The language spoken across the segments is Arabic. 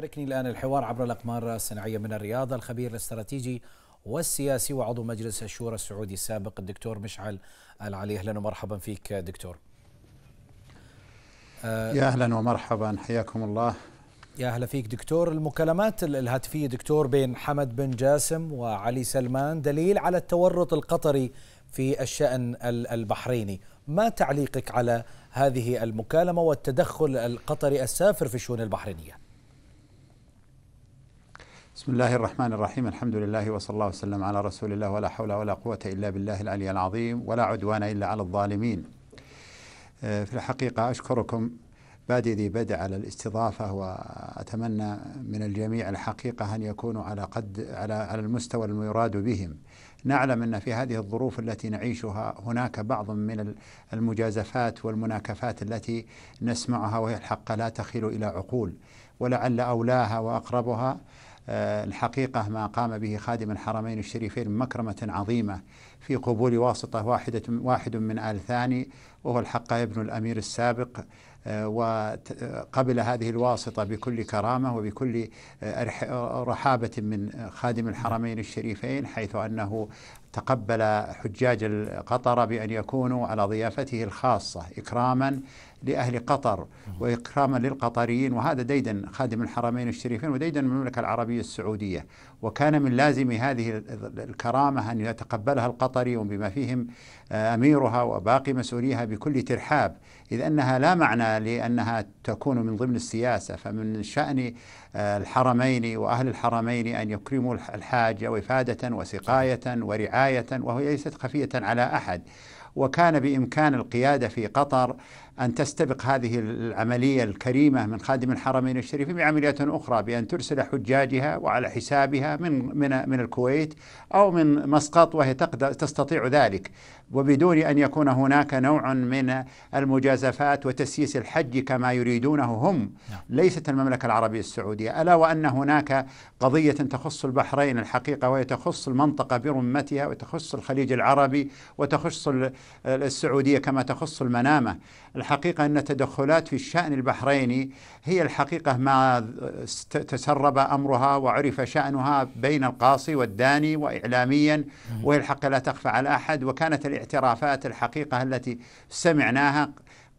شاركني الآن الحوار عبر الأقمار الصناعية من الرياضة الخبير الاستراتيجي والسياسي وعضو مجلس الشورى السعودي السابق الدكتور مشعل العلي أهلا ومرحبا فيك دكتور آه، يا أهلا ومرحبا حياكم الله يا أهلا فيك دكتور المكالمات الهاتفية دكتور بين حمد بن جاسم وعلي سلمان دليل على التورط القطري في الشأن البحريني ما تعليقك على هذه المكالمة والتدخل القطري السافر في الشؤون البحرينية بسم الله الرحمن الرحيم الحمد لله وصلى الله وسلم على رسول الله ولا حول ولا قوة إلا بالله العلي العظيم ولا عدوان إلا على الظالمين في الحقيقة أشكركم بادي ذي بدء على الاستضافة وأتمنى من الجميع الحقيقة أن يكونوا على قد على على المستوى المراد بهم نعلم أن في هذه الظروف التي نعيشها هناك بعض من المجازفات والمناكفات التي نسمعها وهي الحق لا تخل إلى عقول ولعل أولاها وأقربها آه، الحقيقة ما قام به خادم الحرمين الشريفين مكرمة عظيمة في قبول واسطة واحدة واحد من آل ثاني وهو الحق ابن الأمير السابق آه، وقبل هذه الواسطة بكل كرامة وبكل آه، رحابة من خادم الحرمين الشريفين حيث أنه تقبل حجاج قطر بأن يكونوا على ضيافته الخاصة إكراما لأهل قطر وإكراما للقطريين وهذا ديدا خادم الحرمين الشريفين وديدا المملكة العربية السعودية وكان من لازم هذه الكرامة أن يتقبلها القطريون بما فيهم آه، أميرها وباقي مسؤوليها بكل ترحاب إذ أنها لا معنى لأنها تكون من ضمن السياسة فمن شأن آه، الحرمين وأهل الحرمين أن يكرموا الحاج وفادة وسقاية ورعاية وهي ليست خفية على أحد وكان بإمكان القيادة في قطر أن تستبق هذه العملية الكريمة من خادم الحرمين الشريفين بعملية أخرى بأن ترسل حجاجها وعلى حسابها من من من الكويت أو من مسقط وهي تقدر تستطيع ذلك وبدون أن يكون هناك نوع من المجازفات وتسييس الحج كما يريدونه هم نعم. ليست المملكة العربية السعودية ألا وأن هناك قضية تخص البحرين الحقيقة وهي تخص المنطقة برمتها وتخص الخليج العربي وتخص السعودية كما تخص المنامة الحقيقة أن تدخلات في الشأن البحريني هي الحقيقة ما تسرب أمرها وعرف شأنها بين القاصي والداني وإعلاميا وهي الحقيقة لا تخفى على أحد وكانت الاعترافات الحقيقة التي سمعناها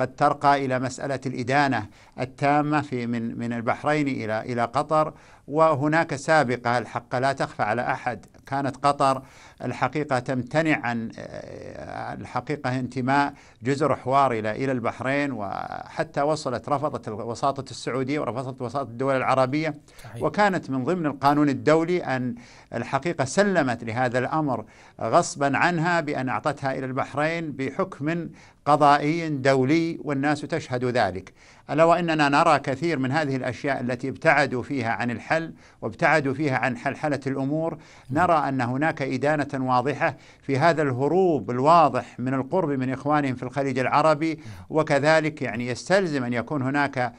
قد ترقى الى مساله الادانه التامه في من من البحرين الى الى قطر وهناك سابقه الحق لا تخفى على احد كانت قطر الحقيقة تمتنع عن آه، الحقيقة انتماء جزر حوار إلى إلى البحرين وحتى وصلت رفضت الوساطة السعودية ورفضت وساطة الدول العربية صحيح. وكانت من ضمن القانون الدولي أن الحقيقة سلمت لهذا الأمر غصبا عنها بأن أعطتها إلى البحرين بحكم قضائي دولي والناس تشهد ذلك الا واننا نرى كثير من هذه الاشياء التي ابتعدوا فيها عن الحل وابتعدوا فيها عن حلحله الامور نعم. نرى ان هناك ادانه واضحه في هذا الهروب الواضح من القرب من اخوانهم في الخليج العربي نعم. وكذلك يعني يستلزم ان يكون هناك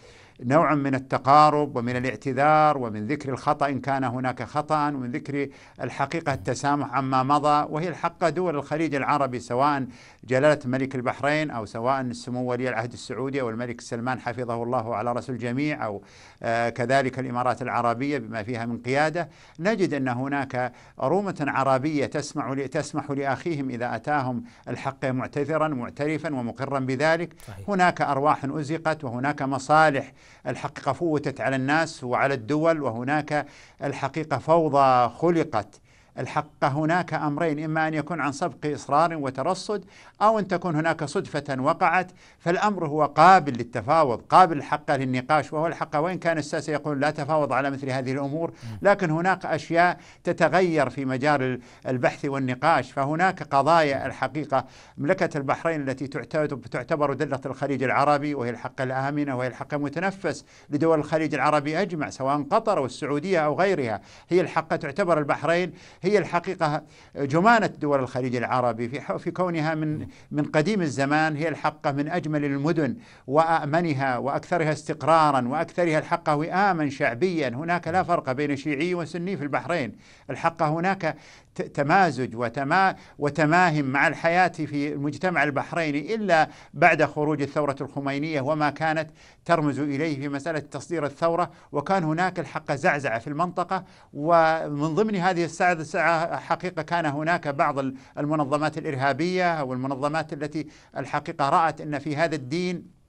نوع من التقارب ومن الاعتذار ومن ذكر الخطأ إن كان هناك خطأ ومن ذكر الحقيقة التسامح عما مضى وهي الحقيقة دول الخليج العربي سواء جلالة ملك البحرين أو سواء سمو ولي العهد السعودي أو الملك سلمان حفظه الله على رأس الجميع أو آه، كذلك الإمارات العربية بما فيها من قيادة نجد أن هناك أرومة عربية تسمع تسمح لأخيهم إذا أتاهم الحق معتذرا معترفا ومقرا بذلك صحيح. هناك أرواح أزقت وهناك مصالح الحقيقه فوتت على الناس وعلى الدول وهناك الحقيقه فوضى خلقت الحق هناك امرين اما ان يكون عن سبق اصرار وترصد او ان تكون هناك صدفه وقعت فالامر هو قابل للتفاوض، قابل الحق للنقاش وهو الحق وان كان الساس يقول لا تفاوض على مثل هذه الامور، لكن هناك اشياء تتغير في مجال البحث والنقاش، فهناك قضايا الحقيقه مملكه البحرين التي تعتبر دله الخليج العربي وهي الحق الامنه وهي الحق المتنفس لدول الخليج العربي اجمع سواء قطر والسعوديه او غيرها، هي الحق تعتبر البحرين هي الحقيقة جمانة دول الخليج العربي في في كونها من من قديم الزمان هي الحقة من أجمل المدن وأمنها وأكثرها استقرارا وأكثرها الحقة وئاما شعبيا هناك لا فرق بين شيعي وسني في البحرين الحقة هناك تمازج وتما وتماهم مع الحياة في المجتمع البحريني إلا بعد خروج الثورة الخمينية وما كانت ترمز إليه في مسألة تصدير الثورة وكان هناك الحق زعزعة في المنطقة ومن ضمن هذه الساعة حقيقة كان هناك بعض المنظمات الإرهابية والمنظمات التي الحقيقة رأت أن في هذا الدين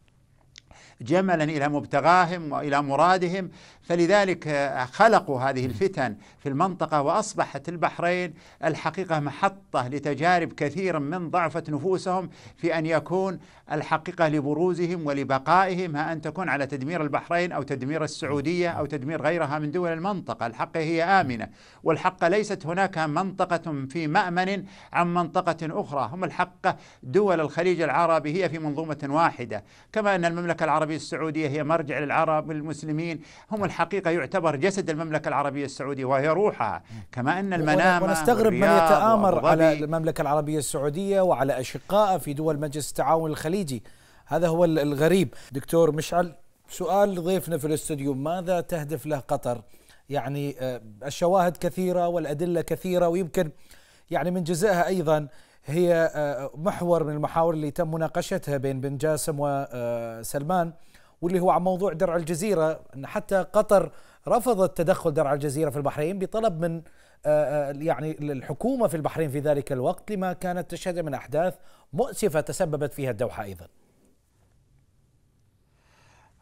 جملا الى مبتغاهم والى مرادهم فلذلك آه، خلقوا هذه الفتن في المنطقه واصبحت البحرين الحقيقه محطه لتجارب كثير من ضعفت نفوسهم في ان يكون الحقيقه لبروزهم ولبقائهم ها ان تكون على تدمير البحرين او تدمير السعوديه او تدمير غيرها من دول المنطقه، الحق هي امنه والحق ليست هناك منطقه في مامن عن منطقه اخرى، هم الحق دول الخليج العربي هي في منظومه واحده، كما ان المملكه العربيه العربية السعودية هي مرجع للعرب المسلمين هم الحقيقة يعتبر جسد المملكة العربية السعودية وهي روحها كما أن المنامة ونستغرب من يتآمر على المملكة العربية السعودية وعلى أشقاء في دول مجلس التعاون الخليجي هذا هو الغريب دكتور مشعل سؤال ضيفنا في الاستوديو ماذا تهدف له قطر يعني آه، الشواهد كثيرة والأدلة كثيرة ويمكن يعني من جزائها أيضا هي آه، آه، محور من المحاور اللي تم مناقشتها بين بن جاسم وسلمان آه، واللي هو عن موضوع درع الجزيرة أن حتى قطر رفضت تدخل درع الجزيرة في البحرين بطلب من يعني الحكومة في البحرين في ذلك الوقت لما كانت تشهد من أحداث مؤسفة تسببت فيها الدوحة أيضا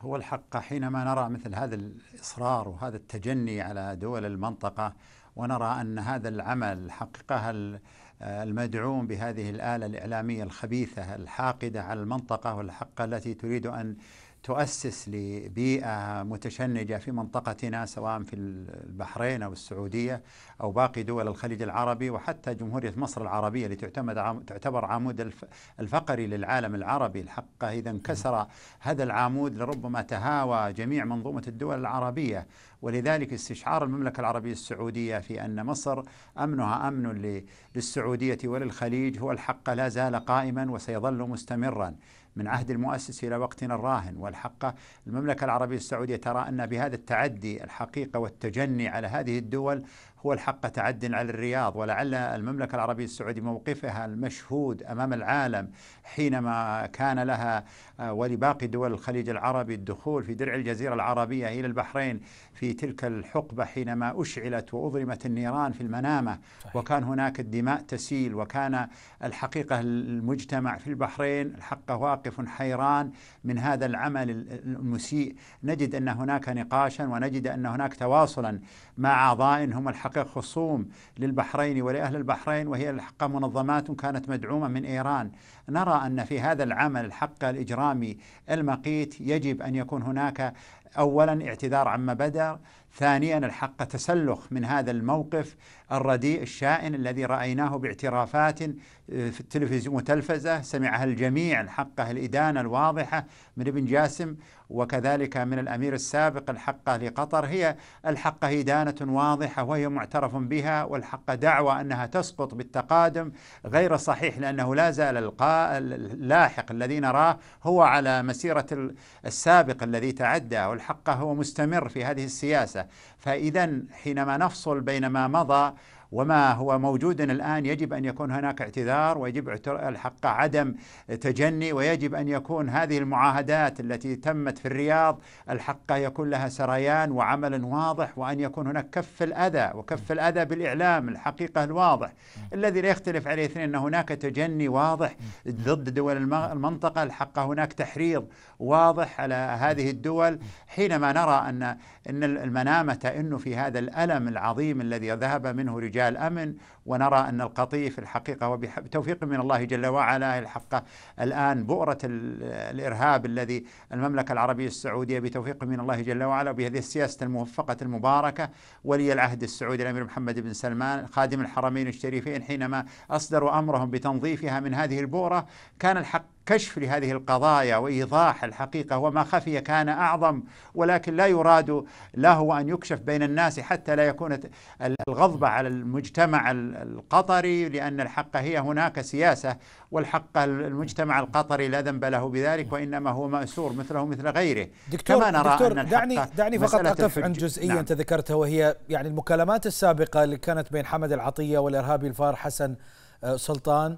هو الحق حينما نرى مثل هذا الإصرار وهذا التجني على دول المنطقة ونرى أن هذا العمل حققها آه، المدعوم بهذه الآلة الإعلامية الخبيثة الحاقدة على المنطقة والحق التي تريد أن تؤسس لبيئة متشنجة في منطقتنا سواء في البحرين أو السعودية أو باقي دول الخليج العربي وحتى جمهورية مصر العربية التي تعتبر عمود الفقري للعالم العربي الحق إذا انكسر هذا العمود لربما تهاوى جميع منظومة الدول العربية ولذلك استشعار المملكة العربية السعودية في أن مصر أمنها أمن للسعودية وللخليج هو الحق لا زال قائما وسيظل مستمرا من عهد المؤسس إلى وقتنا الراهن والحقة المملكة العربية السعودية ترى أن بهذا التعدي الحقيقة والتجني على هذه الدول هو الحق تعد على الرياض ولعل المملكة العربية السعودية موقفها المشهود أمام العالم حينما كان لها آه، ولباقي دول الخليج العربي الدخول في درع الجزيرة العربية إلى البحرين في تلك الحقبة حينما أشعلت وأضرمت النيران في المنامة وكان هناك الدماء تسيل وكان الحقيقة المجتمع في البحرين الحق واقف حيران من هذا العمل المسيء نجد أن هناك نقاشا ونجد أن هناك تواصلا مع أعضاء هم الحق تحقيق خصوم للبحرين ولأهل البحرين وهي الحق منظمات كانت مدعومة من إيران نرى أن في هذا العمل الحق الإجرامي المقيت يجب أن يكون هناك اولا اعتذار عما بدر ثانيا الحق تسلخ من هذا الموقف الرديء الشائن الذي رايناه باعترافات آه، في التلفزيون وتلفزه سمعها الجميع الحق الادانه الواضحه من ابن جاسم وكذلك من الامير السابق الحقه لقطر هي الحقه ادانه واضحه وهي معترف بها والحقه دعوى انها تسقط بالتقادم غير صحيح لانه لا زال اللاحق الذي نراه هو على مسيره السابق الذي تعدى الحق هو مستمر في هذه السياسة فإذا حينما نفصل بين ما مضى وما هو موجود الآن يجب أن يكون هناك اعتذار ويجب الحق عدم تجني ويجب أن يكون هذه المعاهدات التي تمت في الرياض الحق يكون لها سريان وعمل واضح وأن يكون هناك كف الأذى وكف الأذى بالإعلام الحقيقة الواضح الذي لا يختلف عليه اثنين أن هناك تجني واضح ضد دول المنطقة الحق هناك تحريض واضح على هذه الدول حينما نرى أن أن المنامة أنه في هذا الألم العظيم الذي ذهب منه رجال رجال الامن ونرى ان القطيف الحقيقه وبتوفيق من الله جل وعلا الحق الان بؤره الارهاب الذي المملكه العربيه السعوديه بتوفيق من الله جل وعلا وبهذه السياسه الموفقه المباركه ولي العهد السعودي الامير محمد بن سلمان خادم الحرمين الشريفين حينما اصدروا امرهم بتنظيفها من هذه البؤره كان الحق كشف لهذه القضايا وايضاح الحقيقه وما خفي كان اعظم ولكن لا يراد له ان يكشف بين الناس حتى لا يكون الغضب على المجتمع القطري لان الحق هي هناك سياسه والحق المجتمع القطري لا ذنب له بذلك وانما هو ماسور مثله مثل غيره دكتور كما نرى دكتور أن دعني دعني فقط اقف عن جزئيه نعم. انت ذكرتها وهي يعني المكالمات السابقه اللي كانت بين حمد العطيه والارهابي الفار حسن آه، سلطان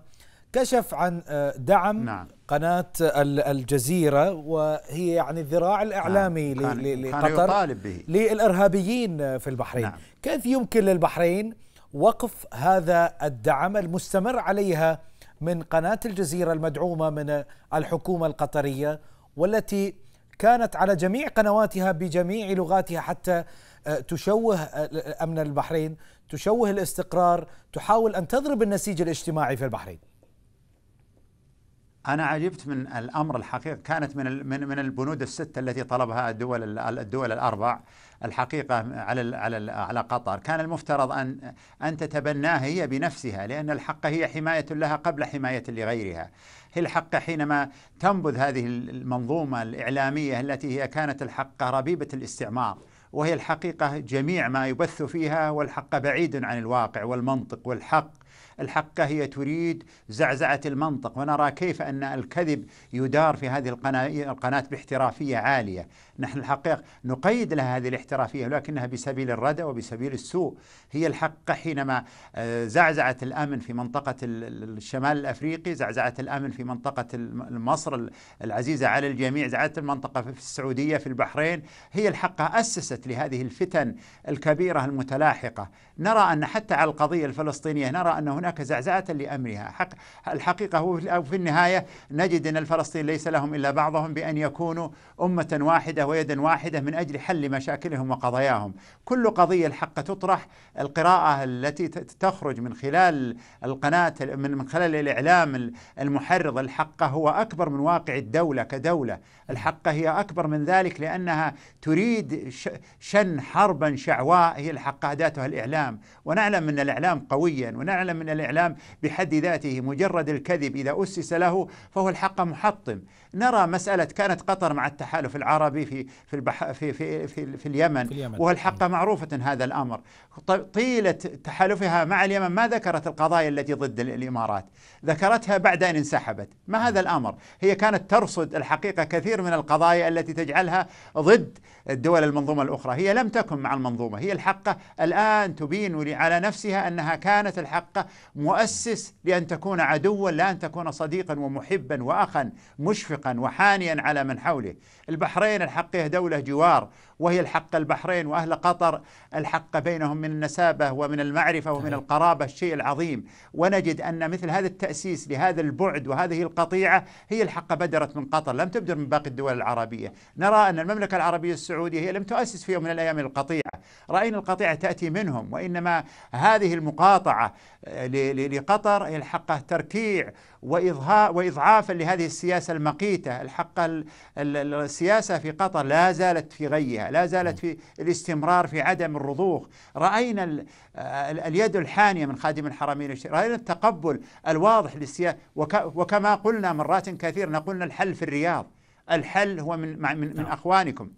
كشف عن آه، دعم نعم. قناة الجزيرة وهي يعني الذراع نعم. الإعلامي نعم. كان لقطر كان به. للإرهابيين في البحرين نعم. كيف يمكن للبحرين وقف هذا الدعم المستمر عليها من قناة الجزيرة المدعومة من آه، الحكومة القطرية والتي كانت على جميع قنواتها بجميع لغاتها حتى آه، تشوه أمن البحرين تشوه الاستقرار تحاول أن تضرب النسيج الاجتماعي في البحرين انا عجبت من الامر الحقيقه كانت من من من البنود السته التي طلبها الدول الدول الاربع الحقيقه على على على قطر كان المفترض ان ان تتبناها هي بنفسها لان الحق هي حمايه لها قبل حمايه لغيرها هي الحق حينما تنبذ هذه المنظومه الاعلاميه التي هي كانت الحق ربيبه الاستعمار وهي الحقيقه جميع ما يبث فيها والحق بعيد عن الواقع والمنطق والحق الحقة هي تريد زعزعة المنطق ونرى كيف أن الكذب يدار في هذه القناة, القناة باحترافية عالية نحن الحقيقة نقيد لها هذه الاحترافية ولكنها بسبيل الردى وبسبيل السوء هي الحقة حينما آه، زعزعت الأمن في منطقة الشمال الأفريقي زعزعت الأمن في منطقة مصر العزيزة على الجميع زعزعت المنطقة في السعودية في البحرين هي الحقة أسست لهذه الفتن الكبيرة المتلاحقة نرى أن حتى على القضية الفلسطينية نرى أنه هناك زعزعة لأمرها حق الحقيقة هو في النهاية نجد أن الفلسطين ليس لهم إلا بعضهم بأن يكونوا أمة واحدة ويدا واحدة من أجل حل مشاكلهم وقضاياهم كل قضية الحق تطرح القراءة التي تخرج من خلال القناة من خلال الإعلام المحرض الحق هو أكبر من واقع الدولة كدولة الحق هي أكبر من ذلك لأنها تريد شن حربا شعواء هي الحق أداتها الإعلام ونعلم أن الإعلام قويا ونعلم أن الإعلام بحد ذاته مجرد الكذب إذا أسس له فهو الحق محطم نرى مسألة كانت قطر مع التحالف العربي في في البح في في في, في اليمن, في اليمن والحق معروفة هذا الأمر طيلة تحالفها مع اليمن ما ذكرت القضايا التي ضد الإمارات ذكرتها بعد أن انسحبت ما هذا الأمر هي كانت ترصد الحقيقة كثير من القضايا التي تجعلها ضد الدول المنظومة الأخرى هي لم تكن مع المنظومة هي الحقة الآن تبين على نفسها أنها كانت الحقة مؤسس لأن تكون عدوا لا أن تكون صديقا ومحبا وأخا مشفقا وحانيا على من حوله البحرين الحق هي دولة جوار وهي الحق البحرين وأهل قطر الحق بينهم من النسابة ومن المعرفة ومن القرابة الشيء العظيم ونجد أن مثل هذا التأسيس لهذا البعد وهذه القطيعة هي الحق بدرت من قطر لم تبدر من باقي الدول العربية نرى أن المملكة العربية السعودية هي لم تؤسس في يوم من الأيام القطيعة رأينا القطيعة تأتي منهم وإنما هذه المقاطعة لقطر الحقه تركيع واضهاء واضعافا لهذه السياسه المقيته الحقه السياسه في قطر لا زالت في غيها لا زالت في الاستمرار في عدم الرضوخ راينا اليد الحانيه من خادم الحرمين الشريفين راينا التقبل الواضح للسياسه وكما قلنا مرات كثيره نقول الحل في الرياض الحل هو من من, من نعم. اخوانكم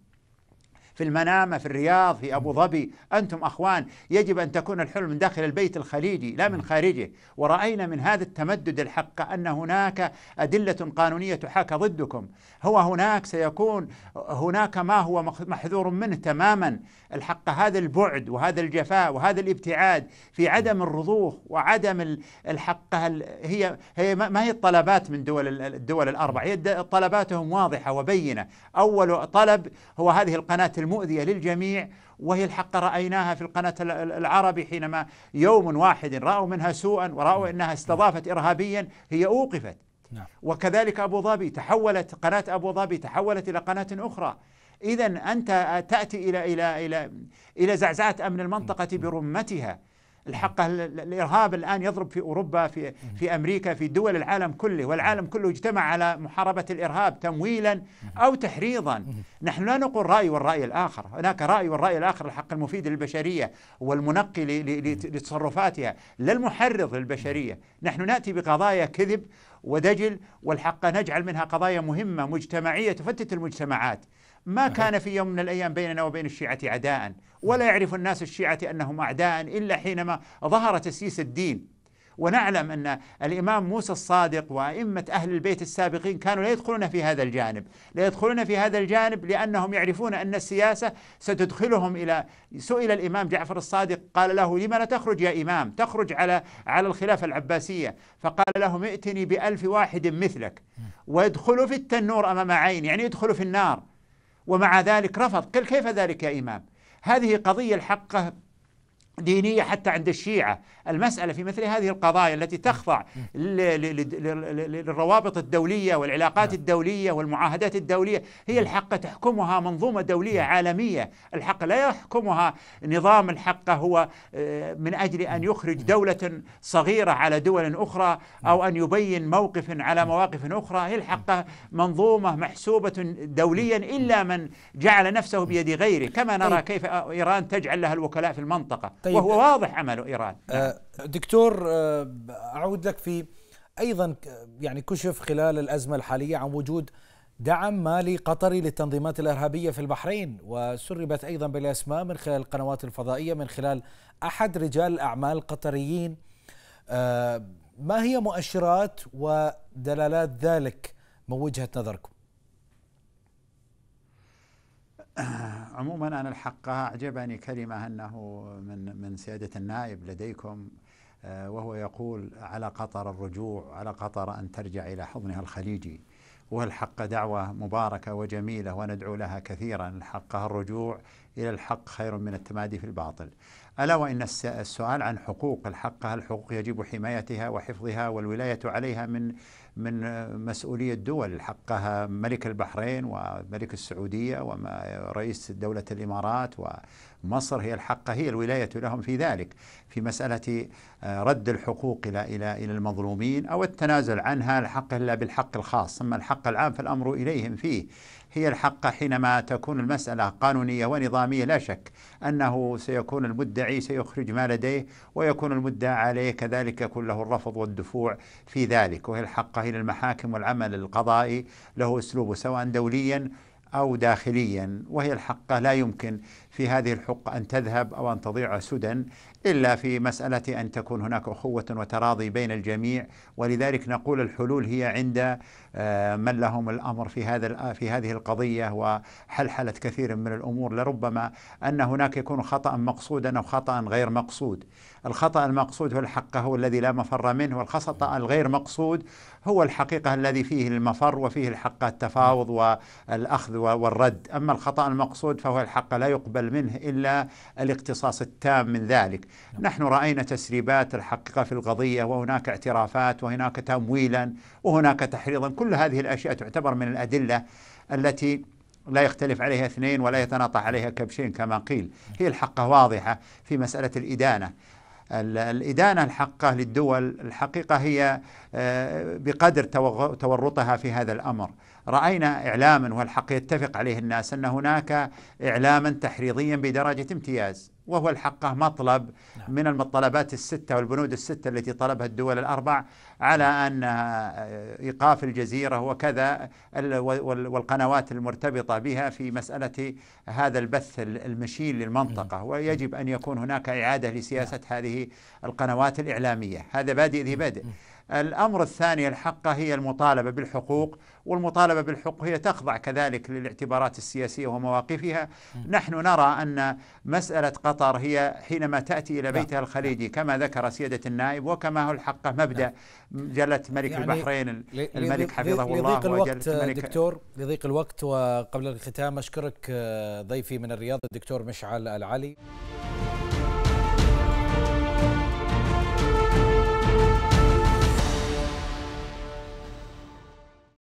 في المنامة في الرياض في أبو ظبي أنتم أخوان يجب أن تكون الحلم من داخل البيت الخليجي لا من خارجه ورأينا من هذا التمدد الحق أن هناك أدلة قانونية تحاكى ضدكم هو هناك سيكون هناك ما هو محذور منه تماما الحق هذا البعد وهذا الجفاء وهذا الابتعاد في عدم الرضوخ وعدم الحق هي هي ما هي الطلبات من دول الدول الأربع هي طلباتهم واضحة وبينة أول طلب هو هذه القناة المؤذية للجميع وهي الحق رأيناها في القناة العربي حينما يوم واحد رأوا منها سوءا ورأوا نعم. أنها استضافت إرهابيا هي أوقفت نعم. وكذلك أبو ظبي تحولت قناة أبو ظبي تحولت إلى قناة أخرى إذا أنت تأتي إلى إلى إلى إلى زعزعة أمن المنطقة نعم. برمتها الحق الارهاب الان يضرب في اوروبا في في امريكا في دول العالم كله والعالم كله اجتمع على محاربه الارهاب تمويلا او تحريضا نحن لا نقول راي والراي الاخر هناك راي والراي الاخر الحق المفيد للبشريه والمنقي لتصرفاتها لا المحرض للبشريه نحن ناتي بقضايا كذب ودجل والحق نجعل منها قضايا مهمه مجتمعيه تفتت المجتمعات ما كان في يوم من الأيام بيننا وبين الشيعة عداء ولا يعرف الناس الشيعة أنهم أعداء إلا حينما ظهر تسييس الدين ونعلم أن الإمام موسى الصادق وأئمة أهل البيت السابقين كانوا لا يدخلون في هذا الجانب لا يدخلون في هذا الجانب لأنهم يعرفون أن السياسة ستدخلهم إلى سئل الإمام جعفر الصادق قال له لما لا تخرج يا إمام تخرج على على الخلافة العباسية فقال لهم ائتني بألف واحد مثلك ويدخل في التنور أمام عين يعني يدخل في النار ومع ذلك رفض قل كيف ذلك يا إمام هذه قضية الحقة دينية حتى عند الشيعة المسألة في مثل هذه القضايا التي تخضع للروابط الدولية والعلاقات نعم. الدولية والمعاهدات الدولية هي نعم. الحق تحكمها منظومة دولية نعم. عالمية الحق لا يحكمها نظام الحق هو آه، من أجل أن يخرج دولة صغيرة على دول أخرى أو أن يبين موقف على مواقف أخرى هي الحق منظومة محسوبة دوليا إلا من جعل نفسه بيد غيره كما نرى طيب. كيف آه، إيران تجعل لها الوكلاء في المنطقة طيب. وهو واضح عمل إيران آه، دكتور آه، اعود لك في ايضا يعني كشف خلال الازمه الحاليه عن وجود دعم مالي قطري للتنظيمات الارهابيه في البحرين وسربت ايضا بالاسماء من خلال القنوات الفضائيه من خلال احد رجال الاعمال القطريين آه، ما هي مؤشرات ودلالات ذلك من وجهه نظركم؟ آه، عموما أنا الحق أعجبني كلمة أنه من من سيادة النائب لديكم آه، وهو يقول على قطر الرجوع على قطر أن ترجع إلى حضنها الخليجي والحق دعوة مباركة وجميلة وندعو لها كثيرا الحق الرجوع إلى الحق خير من التمادي في الباطل ألا وإن السؤال عن حقوق الحق الحقوق يجب حمايتها وحفظها والولاية عليها من من آه، مسؤولية دول حقها ملك البحرين وملك السعودية ورئيس دولة الإمارات مصر هي الحقة هي الولاية لهم في ذلك في مسألة آه، رد الحقوق إلى إلى إلى المظلومين أو التنازل عنها الحق إلا بالحق الخاص أما الحق العام فالأمر إليهم فيه هي الحق حينما تكون المسألة قانونية ونظامية لا شك أنه سيكون المدعي سيخرج ما لديه ويكون المدعى عليه كذلك يكون له الرفض والدفوع في ذلك وهي الحق إلى المحاكم والعمل القضائي له أسلوبه سواء دوليا أو داخليا وهي الحقة لا يمكن في هذه الحق أن تذهب أو أن تضيع سدى إلا في مسألة أن تكون هناك أخوة وتراضي بين الجميع ولذلك نقول الحلول هي عند آه، من لهم الأمر في هذا في هذه القضية وحلحلة كثير من الأمور لربما أن هناك يكون خطأ مقصودا أو خطأ غير مقصود الخطأ المقصود هو الحق هو الذي لا مفر منه والخطأ الغير مقصود هو الحقيقة الذي فيه المفر وفيه الحق التفاوض والأخذ والرد أما الخطأ المقصود فهو الحق لا يقبل يقبل منه إلا الاقتصاص التام من ذلك نعم. نحن رأينا تسريبات الحقيقة في القضية وهناك اعترافات وهناك تمويلا وهناك تحريضا كل هذه الأشياء تعتبر من الأدلة التي لا يختلف عليها اثنين ولا يتناطح عليها كبشين كما قيل نعم. هي الحقة واضحة في مسألة الإدانة الإدانة الحقة للدول الحقيقة هي آه، بقدر تورطها في هذا الأمر راينا اعلاما والحق يتفق عليه الناس ان هناك اعلاما تحريضيا بدرجه امتياز وهو الحقه مطلب نعم. من المطلبات السته والبنود السته التي طلبها الدول الاربع على ان آه، ايقاف الجزيره وكذا والقنوات المرتبطه بها في مساله هذا البث المشين للمنطقه نعم. ويجب ان يكون هناك اعاده لسياسه نعم. هذه القنوات الاعلاميه هذا بادئ ذي بادئ الأمر الثاني الحقة هي المطالبة بالحقوق والمطالبة بالحقوق هي تخضع كذلك للاعتبارات السياسية ومواقفها نحن نرى أن مسألة قطر هي حينما تأتي إلى نعم، بيتها نعم. الخليجي كما ذكر سيادة النائب وكما هو الحقة مبدأ نعم. جلة ملك يعني البحرين الملك حفظه الله لضيق الوقت الملك دكتور لضيق الوقت وقبل الختام أشكرك آه، ضيفي من الرياض الدكتور مشعل العلي